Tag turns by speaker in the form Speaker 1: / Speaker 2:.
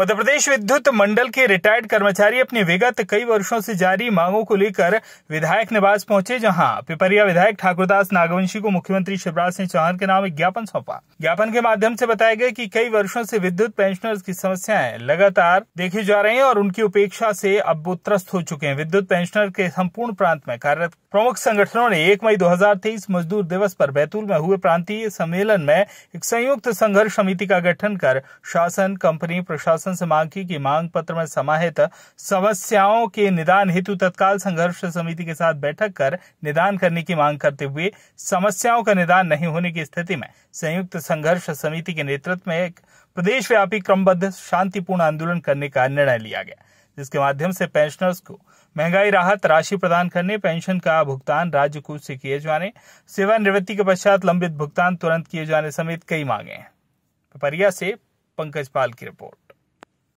Speaker 1: मध्य प्रदेश विद्युत मंडल के रिटायर्ड कर्मचारी अपनी विगत कई वर्षों से जारी मांगों को लेकर विधायक निवास पहुंचे जहां पिपरिया विधायक ठाकुरदास नागवंशी को मुख्यमंत्री शिवराज सिंह चौहान के नाम एक ज्ञापन सौंपा ज्ञापन के माध्यम से बताया गया कि कई वर्षों से विद्युत पेंशनर्स की समस्याएं लगातार देखी जा रही हैं और उनकी उपेक्षा से अब वो त्रस्त हो चुके हैं विद्युत पेंशनर के संपूर्ण प्रांत में कार्यरत प्रमुख संगठनों ने एक मई दो मजदूर दिवस पर बैतूल में हुए प्रांतीय सम्मेलन में एक संयुक्त संघर्ष समिति का गठन कर शासन कंपनी प्रशासन प्रशासन से मांग की कि मांग पत्र में समाहित समस्याओं के निदान हेतु तत्काल संघर्ष समिति के साथ बैठक कर निदान करने की मांग करते हुए समस्याओं का निदान नहीं होने की स्थिति में संयुक्त संघर्ष समिति के नेतृत्व में एक व्यापी क्रमबद्ध शांतिपूर्ण आंदोलन करने का निर्णय लिया गया जिसके माध्यम से पेंशनर्स को महंगाई राहत राशि प्रदान करने पेंशन का भुगतान राज्य कोष से किए जाने सेवानिवृत्ति के पश्चात लंबित भुगतान तुरंत किए जाने समेत कई मांगे हैं पपरिया से पंकज पाल की रिपोर्ट